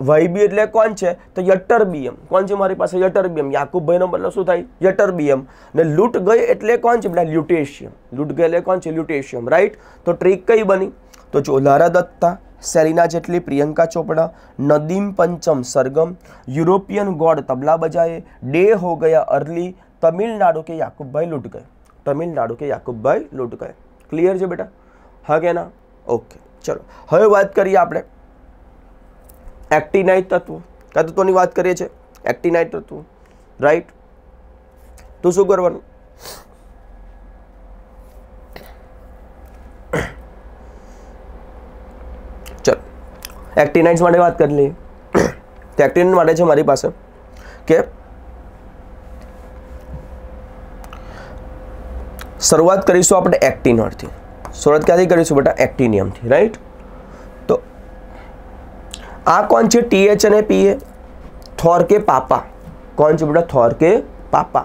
વાયબી એટલે કોણ છે તો યટરબીયમ કોણ છે મારી પાસે યટરબીયમ યાકુબભાઈનો મતલબ શું થાય યટરબીયમ ને લૂંટ ગઈ એટલે કોણ છે બેટા લ્યુટેશિયમ લૂંટ ગઈ એટલે કોણ છે લ્યુટેશિયમ રાઈટ તો ટ્રીક કઈ બની તો જો લારા દત્તા સેરીના જેટલી પ્રિયંકા ચોપડા નદીમ પંચમ સરગમ યુરોપિયન ગોડ તબલા બજાએ ડે હો ગયા અર્લી તમિલનાડુ કે યાકુબભાઈ લૂંટ ગયે તમિલનાડુ કે યાકુબભાઈ લૂંટ ગયે ક્લિયર છે બેટા હા કે ના ઓકે ચલો હવે વાત કરીએ આપણે એક્ટિનાઇટ તત્વો કયા તત્વોની વાત કરીએ છીએ એક્ટિનાઇટ તત્વો રાઈટ તો શું કરવાનું ચલો એક્ટિનાઇટ્સ માટે વાત કરી લઈએ તો એક્ટિનાઇટ માટે છે મારી પાસે કે શરૂઆત કરીશું આપણે એક્ટિનોડથી શરૂઆત ક્યાંથી કરીશું બેટા એક્ટિનિયમથી રાઈટ આ કોણ છે ટીએચ અને પીએ થોર કે પાપા કોણ છે બેટા થોર કે પાપા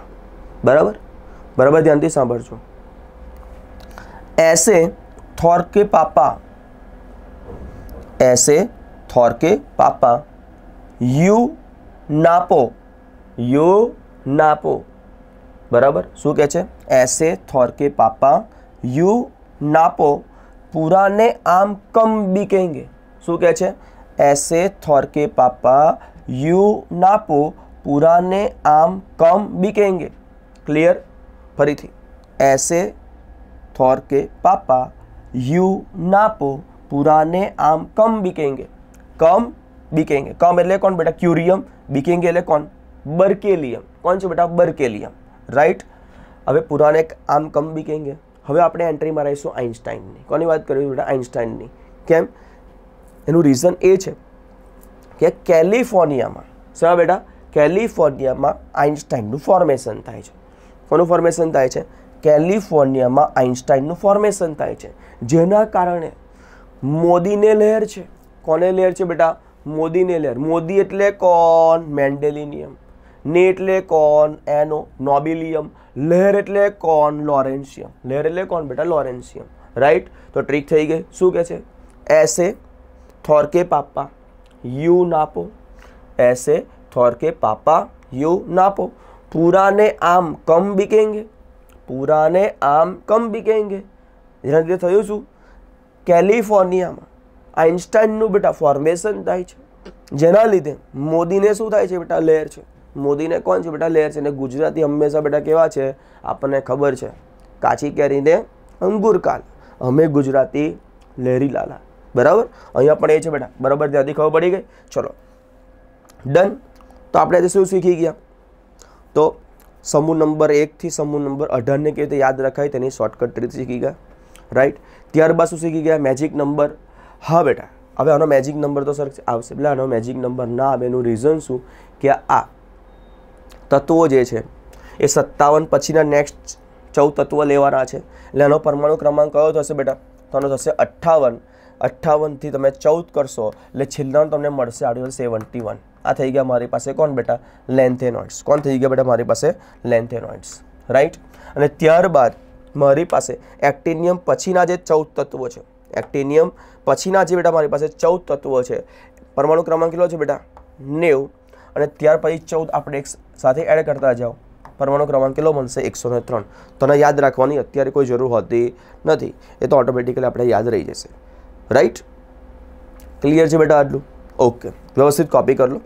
બરાબર બરાબર ધ્યાનથી સાંભળજો એસે થોર કે પાપા એસે થોર કે પાપા યુ નાપો યુ નાપો બરાબર શું કહે છે એસે થોર કે પાપા યુ નાપો પૂરાને આમ કમ બી કહેંગે શું કહે છે ऐसे थोर के पापा यू नापो पुराने आम कम बिकेंगे क्लियर परी थी ऐसे थोर के पापा यू नापो पुराने आम कम बिकेंगे कम बिकेंगे कम એટલે કોણ બેટા ક્યુરિયમ बिकेंगे એટલે કોણ બર્કેલિયમ કોણ છે બેટા બર્કેલિયમ રાઈટ હવે पुराने आम कम बिकेंगे હવે આપણે એન્ટ્રી માંરાઈશું આઈન્સ્ટાઈન ની કોની વાત કરી બેટા આઈન્સ્ટાઈન ની કેમ એનું રીઝન એ છે કે કેલિફોર્નિયામાં સર બેટા કેલિફોર્નિયામાં આઇન્સ્ટાઈનનું ફોર્મેશન થાય છે કોનું ફોર્મેશન થાય છે કેલિફોર્નિયામાં આઇન્સ્ટાઈનનું ફોર્મેશન થાય છે જેના કારણે મોદીને લહેર છે કોને લહેર છે બેટા મોદીને લહેર મોદી એટલે કોણ મેન્ડેલિનિયમ ને એટલે કોણ એનો નોબિલિયમ લહેર એટલે કોણ લોરેન્શિયમ લહેર એટલે કોણ બેટા લોરેન્શિયમ રાઈટ તો ટ્રીક થઈ ગઈ શું કહે છે એસે थॉर के पापा यू नापो ऐसे थॉर के पापा यू नापो पुराने આમ કમ બીકેંગે પુરાને આમ કમ બીકેંગે ધીરે ધીરે થયું શું કેલિફોર્નિયામાં આઇન્સ્ટાઈનનું બેટા ફોર્મેશન થાય છે જેના લીધે મોદીને શું થાય છે બેટા લેર છે મોદીને કોણ છે બેટા લેર છે અને ગુજરાતી હંમેશા બેટા કેવા છે આપણને ખબર છે કાચી કેરીને અંગુરકાલ અમે ગુજરાતી લહેરી લાલા બરાબર અહીંયા પણ એ છે બેટા બરાબર ત્યાંથી ખબર પડી ગઈ ચલો ડન તો આપણે આજે શું શીખી ગયા તો સમૂહ નંબર એકથી સમૂહ નંબર અઢારને કેવી રીતે યાદ રખાય તેની શોર્ટકટ રીત શીખી ગયા રાઈટ ત્યારબાદ શું શીખી ગયા મેજિક નંબર હા બેટા હવે આનો મેજિક નંબર તો સર આવશે એટલે આનો મેજિક નંબર ના આવે એનું રીઝન શું કે આ તત્વો જે છે એ સત્તાવન પછીના નેક્સ્ટ ચૌદ તત્વો લેવાના છે એટલે આનો પરમાણુ ક્રમાંક કયો થશે બેટા તો આનો થશે અઠ્ઠાવન અઠ્ઠાવનથી તમે ચૌદ કરશો એટલે છેલ્લાનું તમને મળશે આર્ટિકલ સેવન્ટી વન આ થઈ ગયા મારી પાસે કોણ બેટા લેન્થેનોઇડ્સ કોણ થઈ ગયા બેટા મારી પાસે લેન્થેનોઇડ્સ રાઈટ અને ત્યારબાદ મારી પાસે એક્ટિનિયમ પછીના જે ચૌદ તત્વો છે એક્ટિનિયમ પછીના જે બેટા મારી પાસે ચૌદ તત્વો છે પરમાણુ ક્રમાંક કેટલો છે બેટા નેવ અને ત્યાર પછી ચૌદ આપણે એક સાથે એડ કરતા જાઓ પરમાણુ ક્રમાંક કેટલો બનશે એકસો ને ત્રણ તને યાદ રાખવાની અત્યારે કોઈ જરૂર હોતી નથી એ તો ઓટોમેટિકલી આપણે યાદ રહી જશે રાઈટ ક્લિયર છે બેટા આટલું ઓકે વ્યવસ્થિત કોપી કરી લો